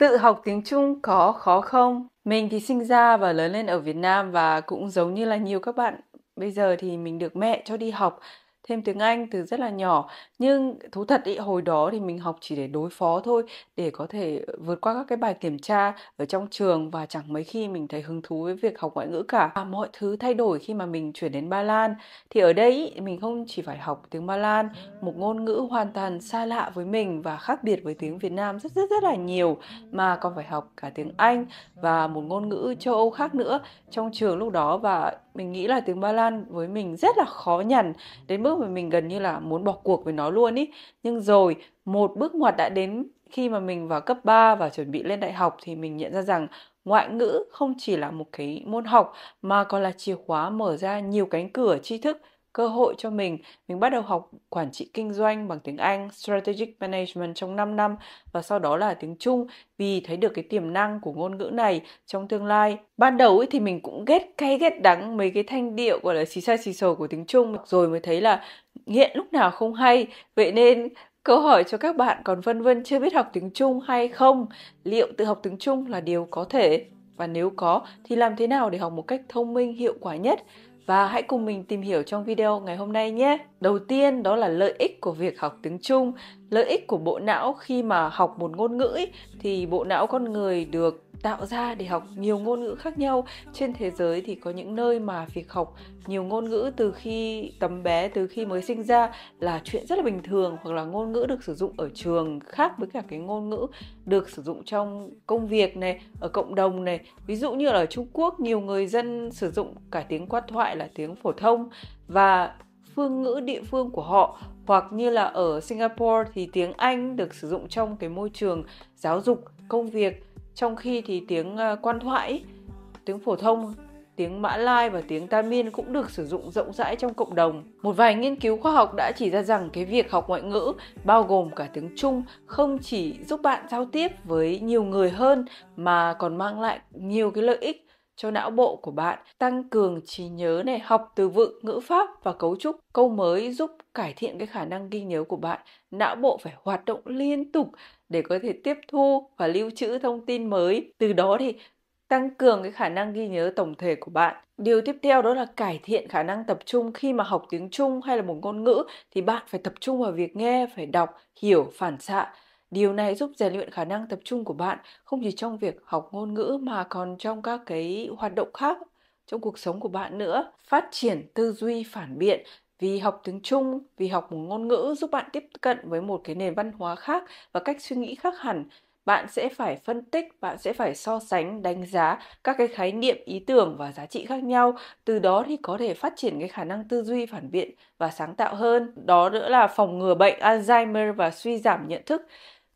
Tự học tiếng Trung có khó không? Mình thì sinh ra và lớn lên ở Việt Nam và cũng giống như là nhiều các bạn Bây giờ thì mình được mẹ cho đi học thêm tiếng Anh từ rất là nhỏ nhưng thú thật ý hồi đó thì mình học chỉ để đối phó thôi để có thể vượt qua các cái bài kiểm tra ở trong trường và chẳng mấy khi mình thấy hứng thú với việc học ngoại ngữ cả và mọi thứ thay đổi khi mà mình chuyển đến Ba Lan thì ở đây ý, mình không chỉ phải học tiếng Ba Lan một ngôn ngữ hoàn toàn xa lạ với mình và khác biệt với tiếng Việt Nam rất rất rất là nhiều mà còn phải học cả tiếng Anh và một ngôn ngữ châu Âu khác nữa trong trường lúc đó và mình nghĩ là tiếng Ba Lan với mình rất là khó nhằn đến mức mà mình gần như là muốn bỏ cuộc với nó luôn ý. Nhưng rồi một bước ngoặt đã đến khi mà mình vào cấp 3 và chuẩn bị lên đại học thì mình nhận ra rằng ngoại ngữ không chỉ là một cái môn học mà còn là chìa khóa mở ra nhiều cánh cửa tri thức cơ hội cho mình. Mình bắt đầu học quản trị kinh doanh bằng tiếng Anh, Strategic Management trong 5 năm và sau đó là tiếng Trung vì thấy được cái tiềm năng của ngôn ngữ này trong tương lai. Ban đầu ấy thì mình cũng ghét cay ghét đắng mấy cái thanh điệu gọi là xì xa xì sổ của tiếng Trung rồi mới thấy là nghiện lúc nào không hay. Vậy nên Câu hỏi cho các bạn còn vân vân chưa biết học tiếng Trung hay không? Liệu tự học tiếng Trung là điều có thể? Và nếu có thì làm thế nào để học một cách thông minh hiệu quả nhất? và hãy cùng mình tìm hiểu trong video ngày hôm nay nhé đầu tiên đó là lợi ích của việc học tiếng Trung, lợi ích của bộ não khi mà học một ngôn ngữ ấy, thì bộ não con người được tạo ra để học nhiều ngôn ngữ khác nhau trên thế giới thì có những nơi mà việc học nhiều ngôn ngữ từ khi tấm bé từ khi mới sinh ra là chuyện rất là bình thường hoặc là ngôn ngữ được sử dụng ở trường khác với cả cái ngôn ngữ được sử dụng trong công việc này ở cộng đồng này ví dụ như là ở trung quốc nhiều người dân sử dụng cả tiếng quan thoại là tiếng phổ thông và phương ngữ địa phương của họ hoặc như là ở Singapore thì tiếng Anh được sử dụng trong cái môi trường giáo dục, công việc trong khi thì tiếng ờ, quan thoại, tiếng phổ thông tiếng Mã Lai và tiếng Tamin cũng được sử dụng rộng rãi trong cộng đồng. Một vài nghiên cứu khoa học đã chỉ ra rằng cái việc học ngoại ngữ bao gồm cả tiếng Trung không chỉ giúp bạn giao tiếp với nhiều người hơn mà còn mang lại nhiều cái lợi ích cho não bộ của bạn, tăng cường trí nhớ này, học từ vựng, ngữ pháp và cấu trúc câu mới giúp cải thiện cái khả năng ghi nhớ của bạn. Não bộ phải hoạt động liên tục để có thể tiếp thu và lưu trữ thông tin mới. Từ đó thì tăng cường cái khả năng ghi nhớ tổng thể của bạn. Điều tiếp theo đó là cải thiện khả năng tập trung khi mà học tiếng Trung hay là một ngôn ngữ thì bạn phải tập trung vào việc nghe, phải đọc, hiểu, phản xạ Điều này giúp rèn luyện khả năng tập trung của bạn không chỉ trong việc học ngôn ngữ mà còn trong các cái hoạt động khác trong cuộc sống của bạn nữa. Phát triển tư duy phản biện vì học tiếng Trung, vì học một ngôn ngữ giúp bạn tiếp cận với một cái nền văn hóa khác và cách suy nghĩ khác hẳn. Bạn sẽ phải phân tích, bạn sẽ phải so sánh, đánh giá các cái khái niệm, ý tưởng và giá trị khác nhau. Từ đó thì có thể phát triển cái khả năng tư duy phản biện và sáng tạo hơn. Đó nữa là phòng ngừa bệnh Alzheimer và suy giảm nhận thức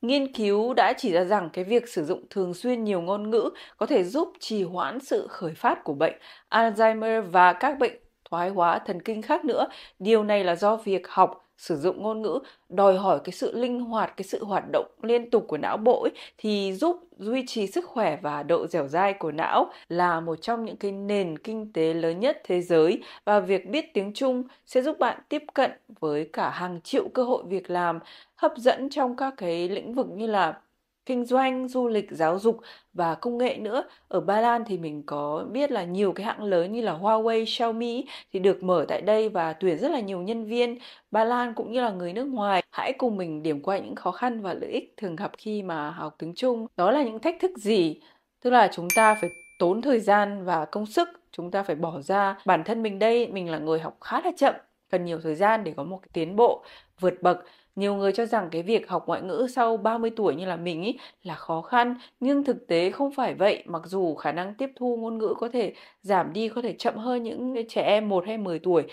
Nghiên cứu đã chỉ ra rằng cái việc sử dụng thường xuyên nhiều ngôn ngữ có thể giúp trì hoãn sự khởi phát của bệnh Alzheimer và các bệnh thoái hóa thần kinh khác nữa. Điều này là do việc học sử dụng ngôn ngữ đòi hỏi cái sự linh hoạt cái sự hoạt động liên tục của não bộ ấy, thì giúp duy trì sức khỏe và độ dẻo dai của não là một trong những cái nền kinh tế lớn nhất thế giới và việc biết tiếng Trung sẽ giúp bạn tiếp cận với cả hàng triệu cơ hội việc làm hấp dẫn trong các cái lĩnh vực như là kinh doanh, du lịch, giáo dục và công nghệ nữa. Ở Ba Lan thì mình có biết là nhiều cái hãng lớn như là Huawei, Xiaomi thì được mở tại đây và tuyển rất là nhiều nhân viên Ba Lan cũng như là người nước ngoài. Hãy cùng mình điểm qua những khó khăn và lợi ích thường gặp khi mà học tiếng Trung. Đó là những thách thức gì? Tức là chúng ta phải tốn thời gian và công sức chúng ta phải bỏ ra bản thân mình đây mình là người học khá là chậm cần nhiều thời gian để có một cái tiến bộ vượt bậc nhiều người cho rằng cái việc học ngoại ngữ sau 30 tuổi như là mình ý là khó khăn, nhưng thực tế không phải vậy, mặc dù khả năng tiếp thu ngôn ngữ có thể giảm đi, có thể chậm hơn những trẻ em 1 hay 10 tuổi,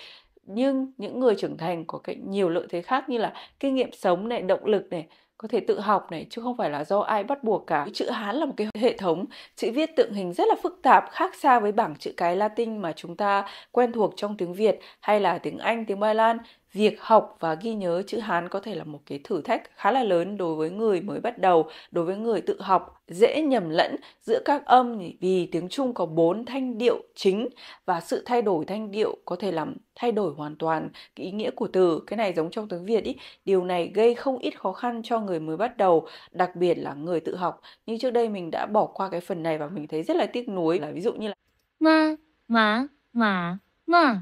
nhưng những người trưởng thành có cái nhiều lợi thế khác như là kinh nghiệm sống này, động lực này, có thể tự học này chứ không phải là do ai bắt buộc cả chữ hán là một cái hệ thống chữ viết tượng hình rất là phức tạp khác xa với bảng chữ cái latin mà chúng ta quen thuộc trong tiếng việt hay là tiếng anh tiếng ba lan việc học và ghi nhớ chữ Hán có thể là một cái thử thách khá là lớn đối với người mới bắt đầu, đối với người tự học dễ nhầm lẫn giữa các âm vì tiếng Trung có bốn thanh điệu chính và sự thay đổi thanh điệu có thể làm thay đổi hoàn toàn cái ý nghĩa của từ. Cái này giống trong tiếng Việt ý, điều này gây không ít khó khăn cho người mới bắt đầu, đặc biệt là người tự học. nhưng trước đây mình đã bỏ qua cái phần này và mình thấy rất là tiếc nuối là ví dụ như là ma, má, mà, mà.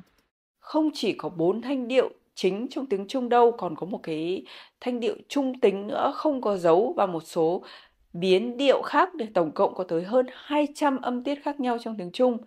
Không chỉ có bốn thanh điệu chính trong tiếng Trung đâu còn có một cái thanh điệu trung tính nữa không có dấu và một số biến điệu khác để tổng cộng có tới hơn 200 âm tiết khác nhau trong tiếng Trung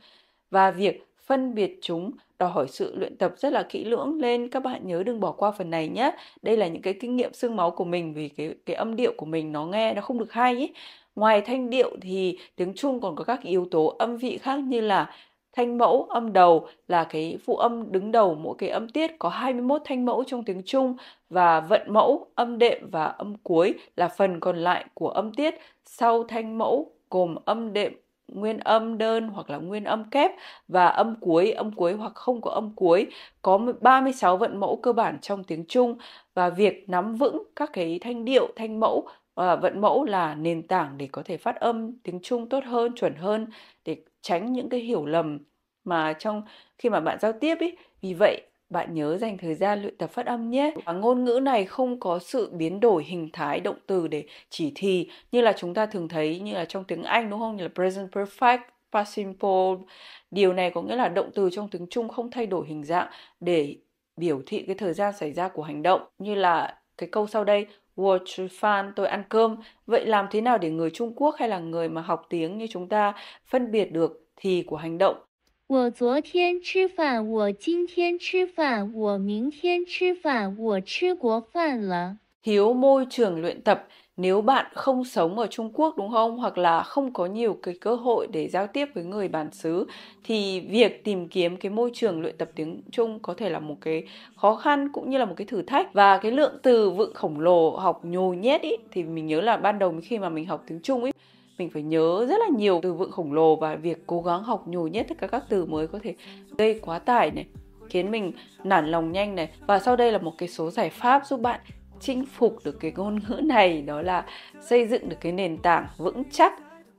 và việc phân biệt chúng đòi hỏi sự luyện tập rất là kỹ lưỡng lên các bạn nhớ đừng bỏ qua phần này nhé. Đây là những cái kinh nghiệm xương máu của mình vì cái cái âm điệu của mình nó nghe nó không được hay ấy. Ngoài thanh điệu thì tiếng Trung còn có các yếu tố âm vị khác như là Thanh mẫu âm đầu là cái phụ âm đứng đầu mỗi cái âm tiết có 21 thanh mẫu trong tiếng Trung và vận mẫu, âm đệm và âm cuối là phần còn lại của âm tiết sau thanh mẫu gồm âm đệm nguyên âm đơn hoặc là nguyên âm kép và âm cuối, âm cuối hoặc không có âm cuối. Có 36 vận mẫu cơ bản trong tiếng Trung và việc nắm vững các cái thanh điệu, thanh mẫu và ờ, vận mẫu là nền tảng để có thể phát âm tiếng Trung tốt hơn, chuẩn hơn để tránh những cái hiểu lầm mà trong khi mà bạn giao tiếp ấy vì vậy bạn nhớ dành thời gian luyện tập phát âm nhé. Và ngôn ngữ này không có sự biến đổi hình thái động từ để chỉ thị như là chúng ta thường thấy như là trong tiếng Anh đúng không? Như là present perfect, past simple. Điều này có nghĩa là động từ trong tiếng Trung không thay đổi hình dạng để biểu thị cái thời gian xảy ra của hành động như là cái câu sau đây World Fan tôi ăn cơm. Vậy làm thế nào để người Trung Quốc hay là người mà học tiếng như chúng ta phân biệt được thì của hành động? 我昨天吃饭，我今天吃饭，我明天吃饭，我吃过饭了。Hiếu môi trường luyện tập, nếu bạn không sống ở Trung Quốc đúng không hoặc là không có nhiều cái cơ hội để giao tiếp với người bản xứ thì việc tìm kiếm cái môi trường luyện tập tiếng Trung có thể là một cái khó khăn cũng như là một cái thử thách và cái lượng từ vựng khổng lồ học nhồi nhét ý thì mình nhớ là ban đầu khi mà mình học tiếng Trung ý mình phải nhớ rất là nhiều từ vựng khổng lồ và việc cố gắng học nhồi nhét tất cả các từ mới có thể gây quá tải này khiến mình nản lòng nhanh này và sau đây là một cái số giải pháp giúp bạn chinh phục được cái ngôn ngữ này đó là xây dựng được cái nền tảng vững chắc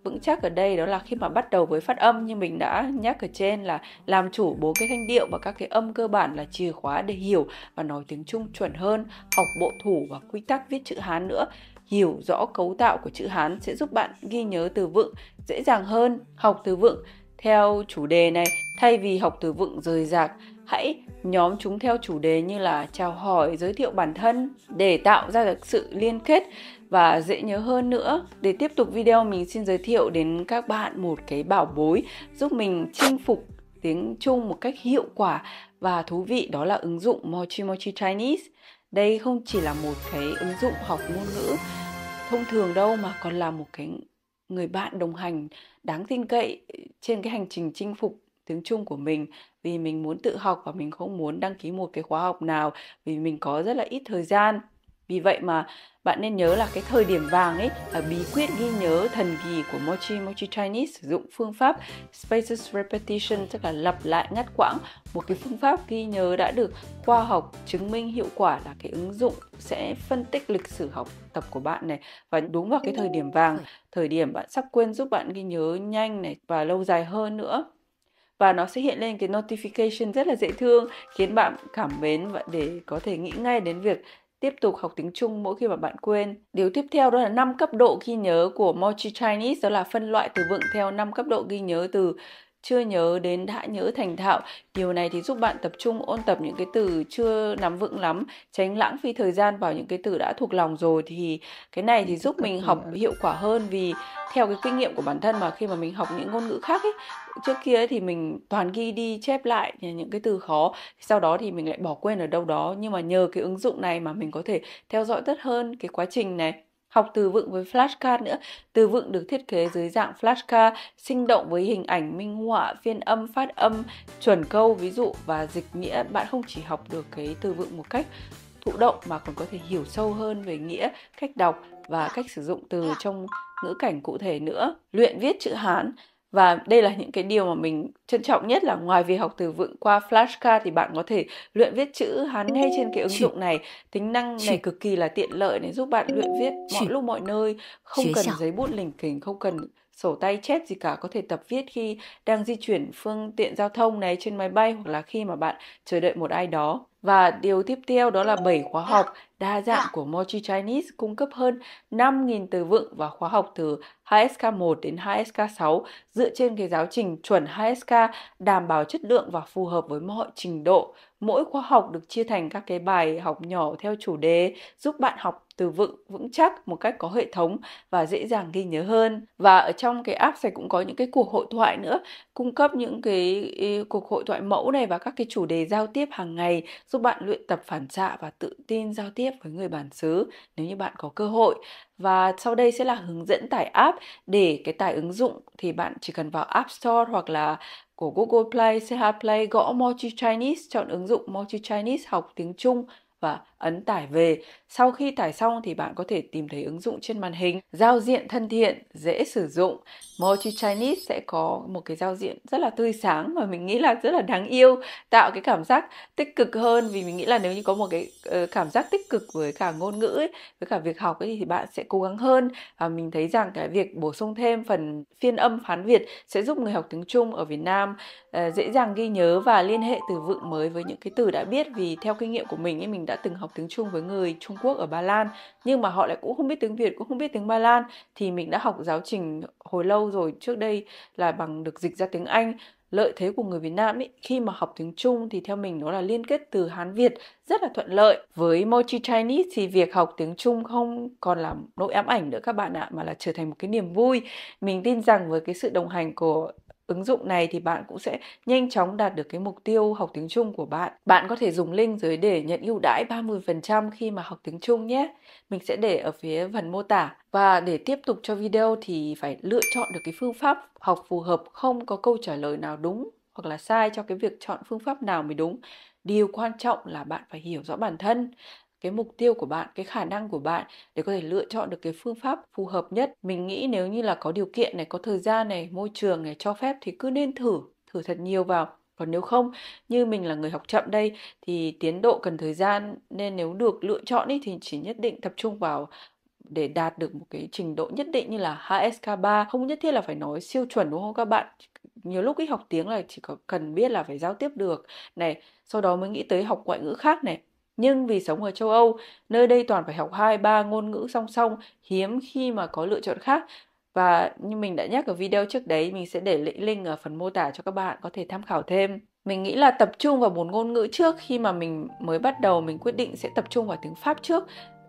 vững chắc ở đây đó là khi mà bắt đầu với phát âm như mình đã nhắc ở trên là làm chủ bốn cái thanh điệu và các cái âm cơ bản là chìa khóa để hiểu và nói tiếng Trung chuẩn hơn, học bộ thủ và quy tắc viết chữ Hán nữa. Hiểu rõ cấu tạo của chữ Hán sẽ giúp bạn ghi nhớ từ vựng dễ dàng hơn, học từ vựng theo chủ đề này thay vì học từ vựng rời rạc hãy nhóm chúng theo chủ đề như là chào hỏi giới thiệu bản thân để tạo ra được sự liên kết và dễ nhớ hơn nữa để tiếp tục video mình xin giới thiệu đến các bạn một cái bảo bối giúp mình chinh phục tiếng Trung một cách hiệu quả và thú vị đó là ứng dụng Mochi Mochi Chinese. Đây không chỉ là một cái ứng dụng học ngôn ngữ thông thường đâu mà còn là một cái người bạn đồng hành đáng tin cậy trên cái hành trình chinh phục tiếng Trung của mình vì mình muốn tự học và mình không muốn đăng ký một cái khóa học nào vì mình có rất là ít thời gian. Vì vậy mà bạn nên nhớ là cái thời điểm vàng ấy là bí quyết ghi nhớ thần kỳ của Mochi Mochi Chinese sử dụng phương pháp Spaces Repetition tức là lặp lại ngắt quãng một cái phương pháp ghi nhớ đã được khoa học chứng minh hiệu quả là cái ứng dụng sẽ phân tích lịch sử học tập của bạn này và đúng vào cái thời điểm vàng thời điểm bạn sắp quên giúp bạn ghi nhớ nhanh này và lâu dài hơn nữa và nó sẽ hiện lên cái notification rất là dễ thương khiến bạn cảm mến và để có thể nghĩ ngay đến việc tiếp tục học tiếng Trung mỗi khi mà bạn quên. Điều tiếp theo đó là 5 cấp độ ghi nhớ của Mochi Chinese đó là phân loại từ vựng theo 5 cấp độ ghi nhớ từ chưa nhớ đến đã nhớ thành thạo điều này thì giúp bạn tập trung ôn tập những cái từ chưa nắm vững lắm tránh lãng phí thời gian vào những cái từ đã thuộc lòng rồi thì cái này thì giúp mình học hiệu quả hơn vì theo cái kinh nghiệm của bản thân mà khi mà mình học những ngôn ngữ khác ấy trước kia thì mình toàn ghi đi chép lại những cái từ khó sau đó thì mình lại bỏ quên ở đâu đó nhưng mà nhờ cái ứng dụng này mà mình có thể theo dõi tốt hơn cái quá trình này học từ vựng với flashcard nữa. Từ vựng được thiết kế dưới dạng flashcard sinh động với hình ảnh, minh họa, phiên âm, phát âm, chuẩn câu ví dụ và dịch nghĩa. Bạn không chỉ học được cái từ vựng một cách thụ động mà còn có thể hiểu sâu hơn về nghĩa, cách đọc và cách sử dụng từ dạ. trong ngữ cảnh cụ thể nữa. Luyện viết chữ Hán và đây là những cái điều mà mình trân trọng nhất là ngoài việc học từ vựng qua flashcard thì bạn có thể luyện viết chữ Hán ngay trên cái ứng dụng này tính năng này cực kỳ là tiện lợi để giúp bạn luyện viết mọi lúc mọi nơi không cần giấy bút lỉnh kỉnh không cần sổ tay chết gì cả có thể tập viết khi đang di chuyển phương tiện giao thông này trên máy bay hoặc là khi mà bạn chờ đợi một ai đó. Và điều tiếp theo đó là 7 khóa học đa dạng của Mochi Chinese cung cấp hơn 5.000 từ vựng và khóa học từ 2SK1 đến 2SK6 dựa trên cái giáo trình chuẩn 2SK đảm bảo chất lượng và phù hợp với mọi trình độ Mỗi khóa học được chia thành các cái bài học nhỏ theo chủ đề, giúp bạn học từ vựng, vững chắc một cách có hệ thống và dễ dàng ghi nhớ hơn. Và ở trong cái app này cũng có những cái cuộc hội thoại nữa, cung cấp những cái cuộc hội thoại mẫu này và các cái chủ đề giao tiếp hàng ngày giúp bạn luyện tập phản xạ và tự tin giao tiếp với người bản xứ nếu như bạn có cơ hội và sau đây sẽ là hướng dẫn tải app để cái tải ứng dụng thì bạn chỉ cần vào App Store hoặc là của Google Play, CH Play gõ Mochi Chinese, chọn ứng dụng Mochi Chinese học tiếng Trung và ấn tải về. Sau khi tải xong thì bạn có thể tìm thấy ứng dụng trên màn hình. Giao diện thân thiện, dễ sử dụng. Mochi Chinese sẽ có một cái giao diện rất là tươi sáng mà mình nghĩ là rất là đáng yêu, tạo cái cảm giác tích cực hơn vì mình nghĩ là nếu như có một cái ờ, cảm giác tích cực với cả ngôn ngữ ấy, với cả việc học ấy thì bạn sẽ cố gắng hơn và mình thấy rằng cái việc bổ sung thêm phần phiên âm phán Việt sẽ giúp người học tiếng Trung ở Việt Nam ờ, dễ dàng ghi nhớ và liên hệ từ vựng mới với những cái từ đã biết vì theo kinh nghiệm của mình ấy mình đã từng học tiếng Trung với người Trung Quốc ở Ba Lan nhưng mà họ lại cũng không biết tiếng Việt cũng không biết tiếng Ba Lan thì mình đã học giáo trình hồi lâu rồi trước đây là bằng được dịch ra tiếng Anh lợi thế của người Việt Nam ấy, khi mà học tiếng Trung thì theo mình nó là liên kết từ Hán Việt rất là thuận lợi. Với Mochi Chinese thì việc học tiếng Trung không còn là nỗi ám ảnh nữa các bạn ạ mà là trở thành một cái niềm vui. Mình tin rằng với cái sự đồng hành của ứng dụng này thì bạn cũng sẽ nhanh chóng đạt được cái mục tiêu học tiếng Trung của bạn. Bạn có thể dùng link dưới để nhận ưu đãi 30% khi mà học tiếng Trung nhé. Mình sẽ để ở phía phần mô tả. Và để tiếp tục cho video thì phải lựa chọn được cái phương pháp học phù hợp không có câu trả lời nào đúng hoặc là sai cho cái việc chọn phương pháp nào mới đúng điều quan trọng là bạn phải hiểu rõ bản thân cái mục tiêu của bạn cái khả năng của bạn để có thể lựa chọn được cái phương pháp phù hợp nhất mình nghĩ nếu như là có điều kiện này có thời gian này môi trường này cho phép thì cứ nên thử thử thật nhiều vào còn nếu không như mình là người học chậm đây thì tiến độ cần thời gian nên nếu được lựa chọn ý, thì chỉ nhất định tập trung vào để đạt được một cái trình độ nhất định như là HSK3 không nhất thiết là phải nói siêu chuẩn đúng không các bạn nhiều lúc ít học tiếng là chỉ có cần biết là phải giao tiếp được này sau đó mới nghĩ tới học ngoại ngữ khác này nhưng vì sống ở châu Âu, nơi đây toàn phải học 2 3 ngôn ngữ song song, hiếm khi mà có lựa chọn khác. Và như mình đã nhắc ở video trước đấy, mình sẽ để link ở phần mô tả cho các bạn có thể tham khảo thêm. Mình nghĩ là tập trung vào một ngôn ngữ trước khi mà mình mới bắt đầu mình quyết định sẽ tập trung vào tiếng Pháp trước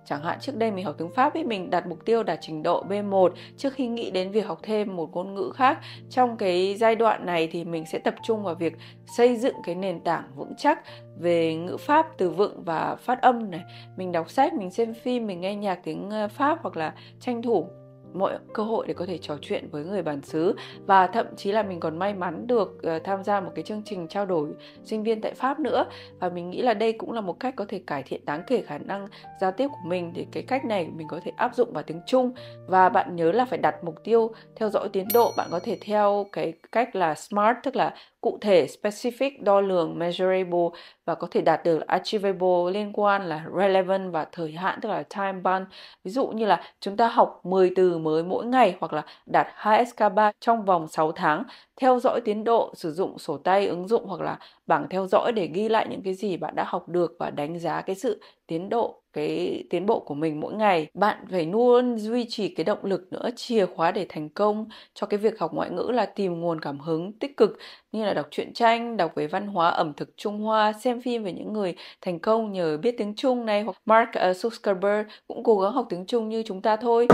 Chẳng hạn trước đây mình học tiếng Pháp ấy, mình đặt mục tiêu đạt trình độ B1 trước khi nghĩ đến việc học thêm một ngôn ngữ khác. Trong cái giai đoạn này thì mình sẽ tập trung vào việc xây dựng cái nền tảng vững chắc về ngữ pháp, từ vựng và phát âm này. Mình đọc sách, mình xem phim, mình nghe nhạc tiếng ờ, Pháp hoặc là tranh thủ mọi cơ hội để có thể trò chuyện với người bản xứ và thậm chí là mình còn may mắn được ờ, tham gia một cái chương trình trao đổi sinh viên tại Pháp nữa và mình nghĩ là đây cũng là một cách có thể cải thiện đáng kể khả năng giao tiếp của mình để cái cách này mình có thể áp dụng vào tiếng Trung và bạn nhớ là phải đặt mục tiêu theo dõi tiến độ bạn có thể theo cái cách là SMART tức là cụ thể specific đo lường measurable và có thể đạt được achievable liên quan là relevant và thời hạn tức là time bound ví dụ như là chúng ta học 10 từ mới mỗi ngày hoặc là đạt 2 SK3 trong vòng 6 tháng theo dõi tiến độ sử dụng sổ tay ứng dụng hoặc là bảng theo dõi để ghi lại những cái gì bạn đã học được và đánh giá cái sự tiến độ cái tiến bộ của mình mỗi ngày bạn phải luôn duy trì cái động lực nữa chìa khóa để thành công cho cái việc học ngoại ngữ là tìm nguồn cảm hứng tích cực như là đọc truyện tranh đọc về văn hóa ẩm thực trung hoa xem phim về những người thành công nhờ biết tiếng trung này hoặc mark ờ, zuckerberg cũng cố gắng học tiếng trung như chúng ta thôi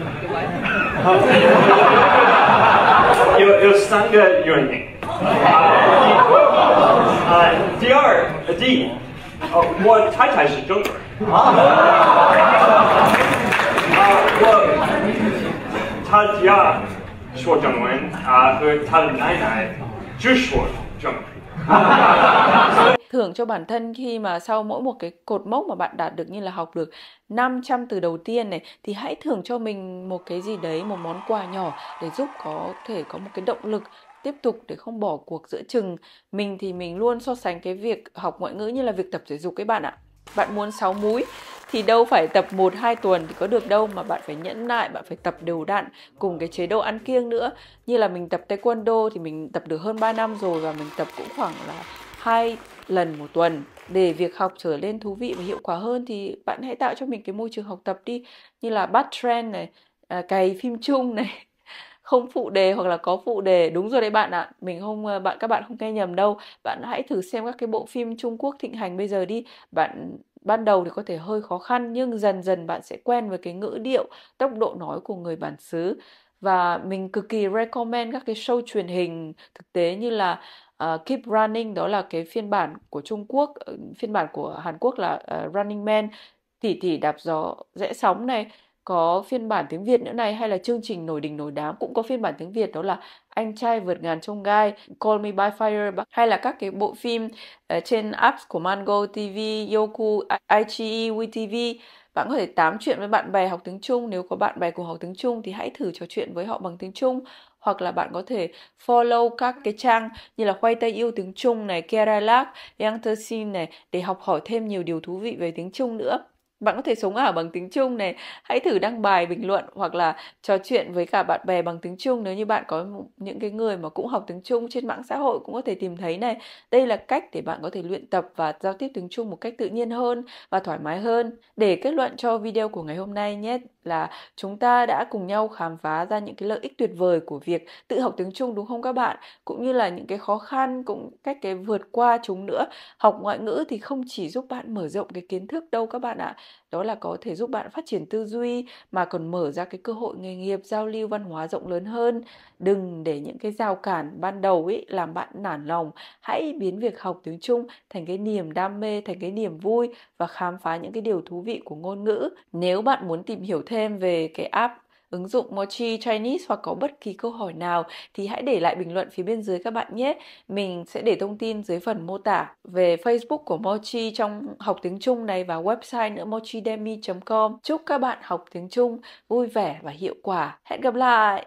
有有三个原因。啊，第二，第一，哦，我太太是中国人。啊，我他第二是中文啊，和他的奶奶就说中文。thưởng cho bản thân khi mà sau mỗi một cái cột mốc mà bạn đạt được như là học được 500 từ đầu tiên này thì hãy thưởng cho mình một cái gì đấy một món quà nhỏ để giúp có thể có một cái động lực tiếp tục để không bỏ cuộc giữa chừng mình thì mình luôn so sánh cái việc học ngoại ngữ như là việc tập thể dục các bạn ạ bạn muốn 6 múi thì đâu phải tập 1 2 tuần thì có được đâu mà bạn phải nhẫn nại, bạn phải tập đều đặn cùng cái chế độ ăn kiêng nữa. Như là mình tập taekwondo thì mình tập được hơn 3 năm rồi và mình tập cũng khoảng là 2 lần một tuần để việc học trở lên thú vị và hiệu quả hơn thì bạn hãy tạo cho mình cái môi trường học tập đi như là bắt trend này à, cày phim chung này không phụ đề hoặc là có phụ đề đúng rồi đấy bạn ạ à. mình không à, bạn các bạn không nghe nhầm đâu bạn hãy thử xem các cái bộ phim Trung Quốc thịnh hành bây giờ đi bạn ban đầu thì có thể hơi khó khăn nhưng dần dần bạn sẽ quen với cái ngữ điệu tốc độ nói của người bản xứ và mình cực kỳ recommend các cái show truyền hình thực tế như là uh, Keep Running đó là cái phiên bản của Trung Quốc ờ, phiên bản của Hàn Quốc là uh, Running Man tỉ tỉ đạp gió rẽ sóng này có phiên bản tiếng Việt nữa này hay là chương trình nổi đình nổi đám cũng có phiên bản tiếng Việt đó là anh trai vượt ngàn chông gai, Call Me By Fire hay là các cái bộ phim uh, trên apps của Mango TV, Yoku, iQIYI, e, WeTV. Bạn có thể tám chuyện với bạn bè học tiếng Trung, nếu có bạn bè cùng học tiếng Trung thì hãy thử trò chuyện với họ bằng tiếng Trung hoặc là bạn có thể follow các cái trang như là khoai tây yêu tiếng Trung này, Keralac, Yangtze này để học hỏi thêm nhiều điều thú vị về tiếng Trung nữa bạn có thể sống ảo bằng tiếng Trung này, hãy thử đăng bài bình luận hoặc là trò chuyện với cả bạn bè bằng tiếng Trung nếu như bạn có những cái người mà cũng học tiếng Trung trên mạng xã hội cũng có thể tìm thấy này. Đây là cách để bạn có thể luyện tập và giao tiếp tiếng Trung một cách tự nhiên hơn và thoải mái hơn. Để kết luận cho video của ngày hôm nay nhé là chúng ta đã cùng nhau khám phá ra những cái lợi ích tuyệt vời của việc tự học tiếng Trung đúng không các bạn? Cũng như là những cái khó khăn cũng cách cái vượt qua chúng nữa. Học ngoại ngữ thì không chỉ giúp bạn mở rộng cái kiến thức đâu các bạn ạ. À đó là có thể giúp bạn phát triển tư duy mà còn mở ra cái cơ hội nghề nghiệp giao lưu văn hóa rộng lớn hơn đừng để những cái rào cản ban đầu ấy làm bạn nản lòng hãy biến việc học tiếng trung thành cái niềm đam mê thành cái niềm vui và khám phá những cái điều thú vị của ngôn ngữ nếu bạn muốn tìm hiểu thêm về cái app ứng dụng Mochi Chinese hoặc có bất kỳ câu hỏi nào thì hãy để lại bình luận phía bên dưới các bạn nhé. Mình sẽ để thông tin dưới phần mô tả về Facebook của Mochi trong học tiếng Trung này và website nữa mochidemi.com. Chúc các bạn học tiếng Trung vui vẻ và hiệu quả. Hẹn gặp lại!